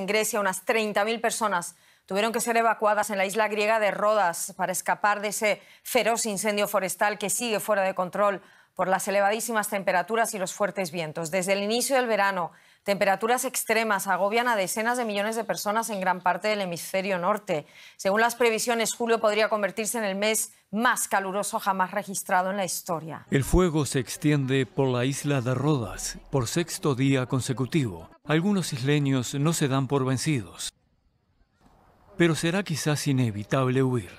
En Grecia, unas 30.000 personas tuvieron que ser evacuadas en la isla griega de Rodas para escapar de ese feroz incendio forestal que sigue fuera de control por las elevadísimas temperaturas y los fuertes vientos. Desde el inicio del verano, Temperaturas extremas agobian a decenas de millones de personas en gran parte del hemisferio norte. Según las previsiones, julio podría convertirse en el mes más caluroso jamás registrado en la historia. El fuego se extiende por la isla de Rodas por sexto día consecutivo. Algunos isleños no se dan por vencidos, pero será quizás inevitable huir.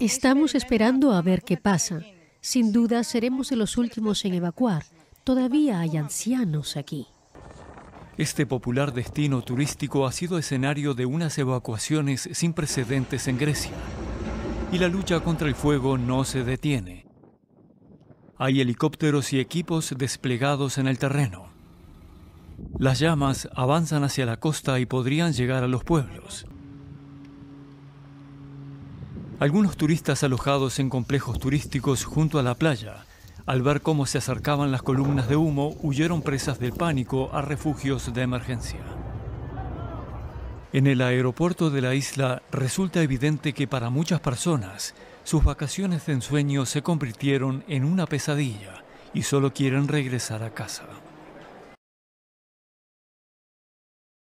Estamos esperando a ver qué pasa. Sin duda seremos de los últimos en evacuar. Todavía hay ancianos aquí. Este popular destino turístico ha sido escenario de unas evacuaciones sin precedentes en Grecia. Y la lucha contra el fuego no se detiene. Hay helicópteros y equipos desplegados en el terreno. Las llamas avanzan hacia la costa y podrían llegar a los pueblos. Algunos turistas alojados en complejos turísticos junto a la playa, al ver cómo se acercaban las columnas de humo, huyeron presas del pánico a refugios de emergencia. En el aeropuerto de la isla resulta evidente que para muchas personas sus vacaciones de ensueño se convirtieron en una pesadilla y solo quieren regresar a casa.